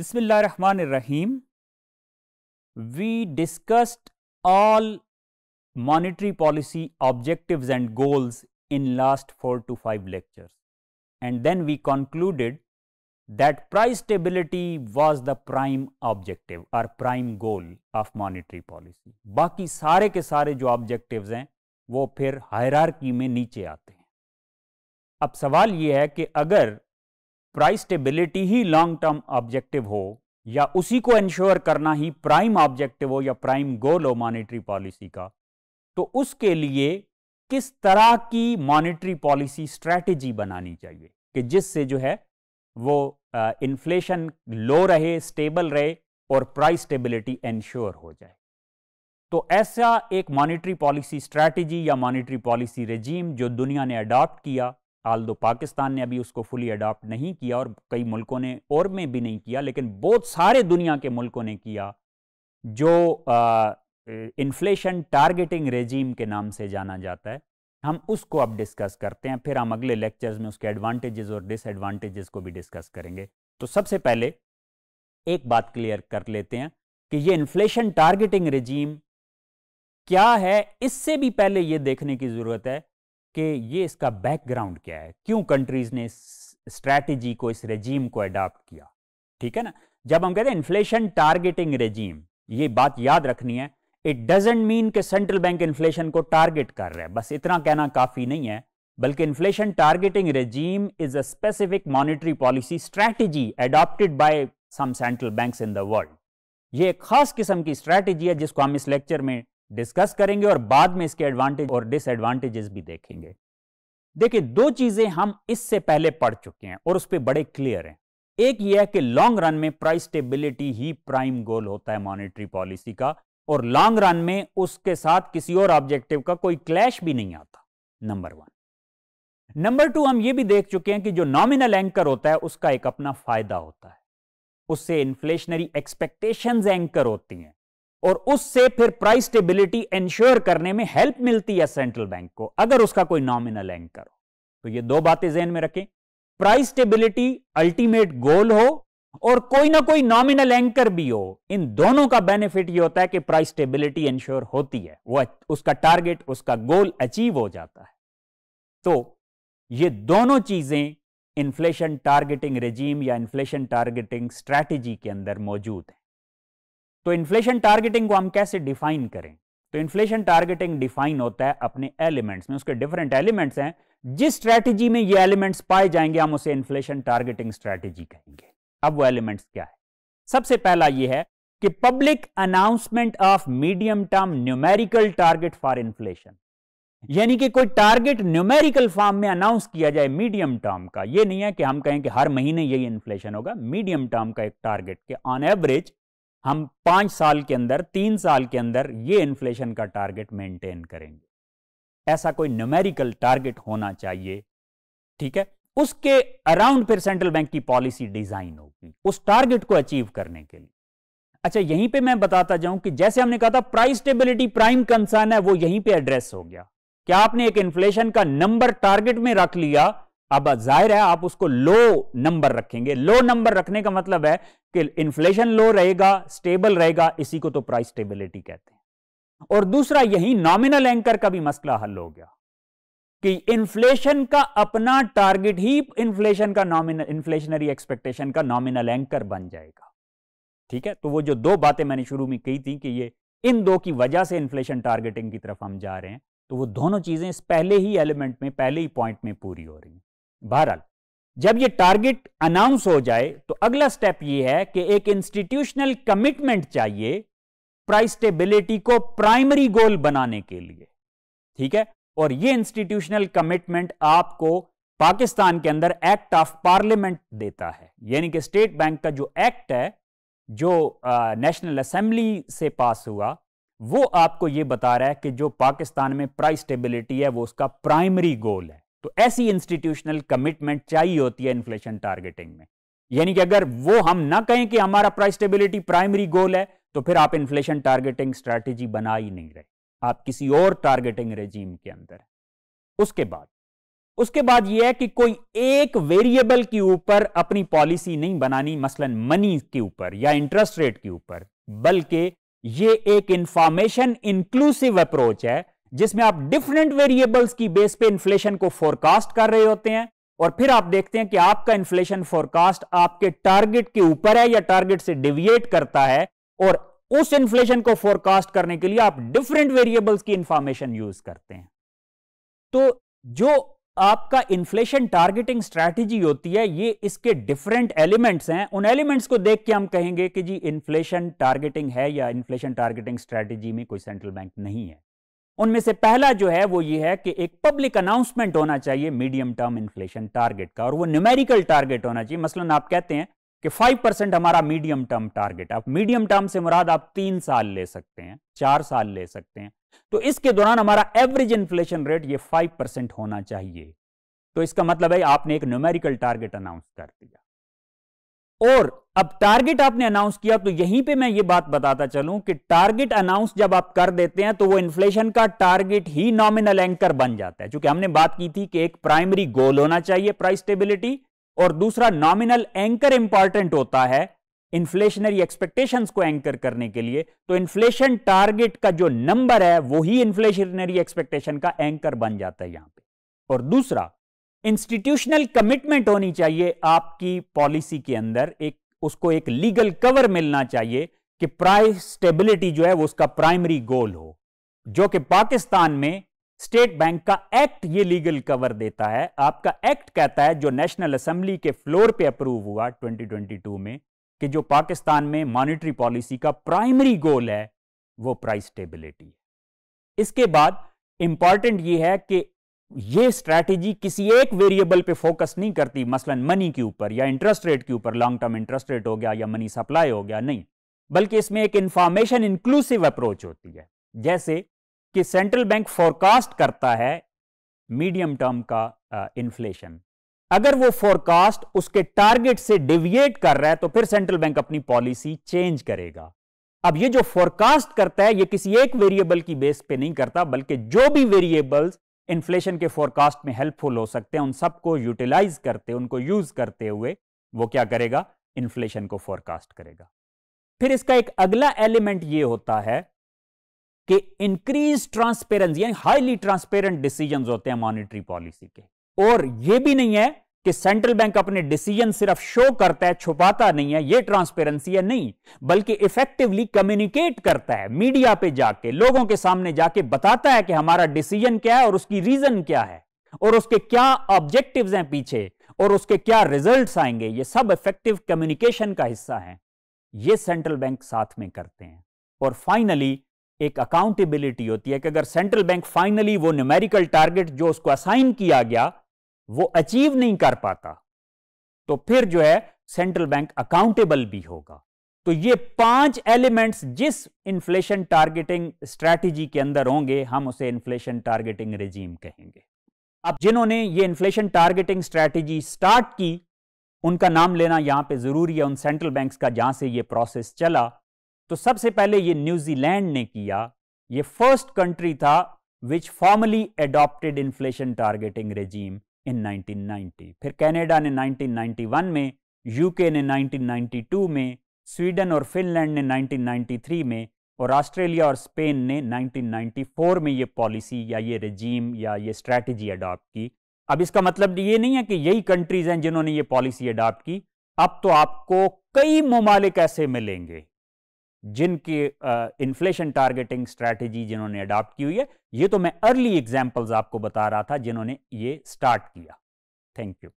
Bismillah Rahman Rahim. We discussed all monetary policy objectives and goals in last 4 to 5 lectures and then we concluded that price stability was the prime objective or prime goal of monetary policy. बाकी सारे के सारे जो objectives हैं वो फिर hierarchy में नीचे आते हैं अब सवाल ये है कि अगर प्राइस स्टेबिलिटी ही लॉन्ग टर्म ऑब्जेक्टिव हो या उसी को इंश्योर करना ही प्राइम ऑब्जेक्टिव हो या प्राइम गोल हो मॉनेटरी पॉलिसी का तो उसके लिए किस तरह की मॉनेटरी पॉलिसी स्ट्रेटजी बनानी चाहिए कि जिससे जो है वो इन्फ्लेशन लो रहे स्टेबल रहे और प्राइस स्टेबिलिटी इंश्योर हो जाए तो ऐसा एक मॉनेटरी पॉलिसी स्ट्रेटजी या मॉनेटरी पॉलिसी रेजीम जो दुनिया ने अडॉप्ट किया आल दो पाकिस्तान ने अभी उसको फुली अडॉप्ट नहीं किया और कई मुल्कों ने और में भी नहीं किया लेकिन बहुत सारे दुनिया के मुल्कों ने किया जो इन्फ्लेशन टारगेटिंग रेजीम के नाम से जाना जाता है हम उसको अब डिस्कस करते हैं फिर हम अगले लेक्चर्स में उसके एडवांटेजेस और डिसएडवांटेजेस को भी डिस्कस करेंगे तो सबसे पहले एक बात क्लियर कर लेते हैं कि ये इन्फ्लेशन टारगेटिंग रेजीम क्या है इससे भी पहले ये देखने की ज़रूरत है कि ये इसका बैकग्राउंड क्या है क्यों कंट्रीज ने इस स्ट्रैटेजी को इस रेजीम को अडॉप्ट किया ठीक है ना जब हम कहते हैं इन्फ्लेशन टारगेटिंग रेजीम ये बात याद रखनी है इट डजेंट मीन कि सेंट्रल बैंक इन्फ्लेशन को टारगेट कर रहा है बस इतना कहना काफी नहीं है बल्कि inflation targeting regime is a specific monetary policy strategy adopted by some central banks in the world ये एक खास किस्म की स्ट्रैटेजी है जिसको हम इस लेक्चर में डिस्कस करेंगे और बाद में इसके एडवांटेज और डिसएडवांटेजेस भी देखेंगे देखिए दो चीजें हम इससे पहले पढ़ चुके हैं और उस पर बड़े क्लियर हैं एक यह है कि लॉन्ग रन में प्राइस स्टेबिलिटी ही प्राइम गोल होता है मॉनेटरी पॉलिसी का और लॉन्ग रन में उसके साथ किसी और ऑब्जेक्टिव का कोई क्लैश भी नहीं आता नंबर वन नंबर टू हम ये भी देख चुके हैं कि जो नॉमिनल एंकर होता है उसका एक अपना फायदा होता है उससे इन्फ्लेशनरी एक्सपेक्टेशंस एंकर होती हैं और उससे फिर प्राइस स्टेबिलिटी एंश्योर करने में हेल्प मिलती है सेंट्रल बैंक को अगर उसका कोई नॉमिनल एंकर हो तो ये दो बातें जहन में रखें प्राइस स्टेबिलिटी अल्टीमेट गोल हो और कोई ना कोई नॉमिनल एंकर भी हो इन दोनों का बेनिफिट ये होता है कि प्राइस स्टेबिलिटी इंश्योर होती है वह उसका टारगेट उसका गोल अचीव हो जाता है तो ये दोनों चीजें इन्फ्लेशन टारगेटिंग रेजीम या इन्फ्लेशन टारगेटिंग स्ट्रेटेजी के अंदर मौजूद है तो इन्फ्लेशन टारगेटिंग को हम कैसे डिफाइन करें तो इन्फ्लेशन टारगेटिंग डिफाइन होता है अपने एलिमेंट्स में उसके डिफरेंट एलिमेंट्स हैं जिस स्ट्रेटजी में ये एलिमेंट्स पाए जाएंगे हम उसे इन्फ्लेशन टारगेटिंग स्ट्रेटजी कहेंगे अब वो एलिमेंट्स क्या है सबसे पहला ये है कि public announcement of medium term numerical target for inflation यानी कि कोई टारगेट न्यूमेरिकल फॉर्म में अनाउंस किया जाए मीडियम टर्म का यह नहीं है कि हम कहें कि हर महीने यही इन्फ्लेशन होगा मीडियम टर्म का एक टारगेट के ऑन एवरेज हम पांच साल के अंदर तीन साल के अंदर ये इन्फ्लेशन का टारगेट मेंटेन करेंगे ऐसा कोई न्यूमेरिकल टारगेट होना चाहिए ठीक है उसके अराउंड फिर सेंट्रल बैंक की पॉलिसी डिजाइन होगी उस टारगेट को अचीव करने के लिए अच्छा यहीं पे मैं बताता जाऊं कि जैसे हमने कहा था प्राइस स्टेबिलिटी प्राइम कंसर्न है वो यहीं पे एड्रेस हो गया क्या आपने एक इन्फ्लेशन का नंबर टारगेट में रख लिया अब जाहिर है आप उसको लो नंबर रखेंगे लो नंबर रखने का मतलब है कि इन्फ्लेशन लो रहेगा स्टेबल रहेगा इसी को तो प्राइस स्टेबिलिटी कहते हैं और दूसरा यही नॉमिनल एंकर का भी मसला हल हो गया कि इन्फ्लेशन का अपना टारगेट ही इन्फ्लेशन का नॉमिनल इन्फ्लेशनरी एक्सपेक्टेशन का नॉमिनल एंकर बन जाएगा ठीक है तो वो जो दो बातें मैंने शुरू में कही थी कि ये इन दो की वजह से इन्फ्लेशन टारगेटिंग की तरफ हम जा रहे हैं तो वो दोनों चीजें इस पहले ही एलिमेंट में पहले ही पॉइंट में पूरी हो रही हैं बहरहाल जब ये टारगेट अनाउंस हो जाए तो अगला स्टेप ये है कि एक इंस्टीट्यूशनल कमिटमेंट चाहिए प्राइस स्टेबिलिटी को प्राइमरी गोल बनाने के लिए ठीक है और ये इंस्टीट्यूशनल कमिटमेंट आपको पाकिस्तान के अंदर एक्ट ऑफ पार्लियामेंट देता है यानी कि स्टेट बैंक का जो एक्ट है जो नेशनल असेंबली से पास हुआ वो आपको ये बता रहा है कि जो पाकिस्तान में प्राइस स्टेबिलिटी है वो उसका प्राइमरी गोल है तो ऐसी इंस्टीट्यूशनल कमिटमेंट चाहिए होती है इन्फ्लेशन टारगेटिंग में यानी कि अगर वो हम ना कहें कि हमारा प्राइस स्टेबिलिटी प्राइमरी गोल है तो फिर आप इन्फ्लेशन टारगेटिंग स्ट्रैटेजी बना ही नहीं रहे आप किसी और टारगेटिंग रेजीम के अंदर उसके बाद उसके बाद यह है कि कोई एक वेरिएबल के ऊपर अपनी पॉलिसी नहीं बनानी मसलन मनी के ऊपर या इंटरेस्ट रेट के ऊपर बल्कि ये एक इंफॉर्मेशन इंक्लूसिव अप्रोच है जिसमें आप डिफरेंट वेरिएबल्स की बेस पे इन्फ्लेशन को फोरकास्ट कर रहे होते हैं और फिर आप देखते हैं कि आपका इन्फ्लेशन फोरकास्ट आपके टारगेट के ऊपर है या टारगेट से डिविएट करता है और उस इन्फ्लेशन को फोरकास्ट करने के लिए आप डिफरेंट वेरिएबल्स की इंफॉर्मेशन यूज करते हैं तो जो आपका इन्फ्लेशन टारगेटिंग स्ट्रेटजी होती है ये इसके डिफरेंट एलिमेंट्स हैं उन एलिमेंट्स को देख के हम कहेंगे कि जी इन्फ्लेशन टारगेटिंग है या इन्फ्लेशन टारगेटिंग स्ट्रेटजी में कोई सेंट्रल बैंक नहीं है उनमें से पहला जो है वो ये है कि एक पब्लिक अनाउंसमेंट होना चाहिए मीडियम टर्म इन्फ्लेशन टारगेट का और वो न्यूमेरिकल टारगेट होना चाहिए मसलन आप कहते हैं कि 5 परसेंट हमारा मीडियम टर्म टारगेट आप मीडियम टर्म से मुराद आप तीन साल ले सकते हैं चार साल ले सकते हैं तो इसके दौरान हमारा एवरेज इन्फ्लेशन रेट ये फाइव परसेंट होना चाहिए तो इसका मतलब है आपने एक न्यूमेरिकल टारगेट अनाउंस कर दिया और अब टारगेट आपने अनाउंस किया तो यहीं पे मैं ये बात बताता चलूं कि टारगेट अनाउंस जब आप कर देते हैं तो वो इन्फ्लेशन का टारगेट ही नॉमिनल एंकर बन जाता है क्योंकि हमने बात की थी कि एक प्राइमरी गोल होना चाहिए प्राइस स्टेबिलिटी और दूसरा नॉमिनल एंकर इंपॉर्टेंट होता है इन्फ्लेशनरी एक्सपेक्टेशन को एंकर करने के लिए तो इन्फ्लेशन टारगेट का जो नंबर है वो ही इन्फ्लेशनरी एक्सपेक्टेशन का एंकर बन जाता है यहां पर और दूसरा इंस्टीट्यूशनल कमिटमेंट होनी चाहिए आपकी पॉलिसी के अंदर एक उसको एक लीगल कवर मिलना चाहिए कि प्राइस स्टेबिलिटी जो है वो उसका प्राइमरी गोल हो जो कि पाकिस्तान में स्टेट बैंक का एक्ट ये लीगल कवर देता है आपका एक्ट कहता है जो नेशनल असेंबली के फ्लोर पे अप्रूव हुआ 2022 में कि जो पाकिस्तान में मॉनेटरी पॉलिसी का प्राइमरी गोल है वो प्राइस स्टेबिलिटी इसके बाद इंपॉर्टेंट ये है कि ये स्ट्रैटेजी किसी एक वेरिएबल पे फोकस नहीं करती मसलन मनी के ऊपर या इंटरेस्ट रेट के ऊपर लॉन्ग टर्म इंटरेस्ट रेट हो गया या मनी सप्लाई हो गया नहीं बल्कि इसमें एक इंफॉर्मेशन इंक्लूसिव अप्रोच होती है जैसे कि सेंट्रल बैंक फोरकास्ट करता है मीडियम टर्म का इन्फ्लेशन अगर वो फोरकास्ट उसके टारगेट से डिविएट कर रहा है तो फिर सेंट्रल बैंक अपनी पॉलिसी चेंज करेगा अब ये जो फोरकास्ट करता है ये किसी एक वेरिएबल की बेस पे नहीं करता बल्कि जो भी वेरिएबल्स इन्फ्लेशन के फोरकास्ट में हेल्पफुल हो सकते हैं उन सबको यूटिलाइज करते उनको यूज करते हुए वो क्या करेगा इन्फ्लेशन को फोरकास्ट करेगा फिर इसका एक अगला एलिमेंट ये होता है कि इंक्रीज ट्रांसपेरेंसी यानी हाईली ट्रांसपेरेंट डिसीजन होते हैं मॉनिटरी पॉलिसी के और ये भी नहीं है कि सेंट्रल बैंक अपने डिसीजन सिर्फ शो करता है छुपाता नहीं है ये ट्रांसपेरेंसी है नहीं बल्कि इफेक्टिवली कम्युनिकेट करता है मीडिया पे जाके लोगों के सामने जाके बताता है कि हमारा डिसीजन क्या है और उसकी रीजन क्या है और उसके क्या ऑब्जेक्टिव्स हैं पीछे और उसके क्या रिजल्ट्स आएंगे ये सब इफेक्टिव कम्युनिकेशन का हिस्सा है ये सेंट्रल बैंक साथ में करते हैं और फाइनली एक अकाउंटेबिलिटी होती है कि अगर सेंट्रल बैंक फाइनली वो न्यूमेरिकल टारगेट जो उसको असाइन किया गया वो अचीव नहीं कर पाता तो फिर जो है सेंट्रल बैंक अकाउंटेबल भी होगा तो ये पांच एलिमेंट्स जिस इन्फ्लेशन टारगेटिंग स्ट्रेटजी के अंदर होंगे हम उसे इन्फ्लेशन टारगेटिंग रेजीम कहेंगे अब जिन्होंने ये इन्फ्लेशन टारगेटिंग स्ट्रेटजी स्टार्ट की उनका नाम लेना यहां पे जरूरी है उन सेंट्रल बैंक्स का जहां से ये प्रोसेस चला तो सबसे पहले ये न्यूजीलैंड ने किया ये फर्स्ट कंट्री था which formally adopted inflation targeting regime in 1990 फिर कनाडा ने 1991 में यूके ने 1992 में स्वीडन और फिनलैंड ने 1993 में और ऑस्ट्रेलिया और स्पेन ने 1994 में ये पॉलिसी या ये रजीम या ये स्ट्रेटजी अडॉप्ट की अब इसका मतलब ये नहीं है कि यही कंट्रीज हैं जिन्होंने ये पॉलिसी अडॉप्ट की अब तो आपको कई ममालिक ऐसे मिलेंगे जिनकी इन्फ्लेशन टारगेटिंग स्ट्रैटेजी जिन्होंने अडॉप्ट की हुई है ये तो मैं अर्ली एग्जाम्पल्स आपको बता रहा था जिन्होंने ये स्टार्ट किया थैंक यू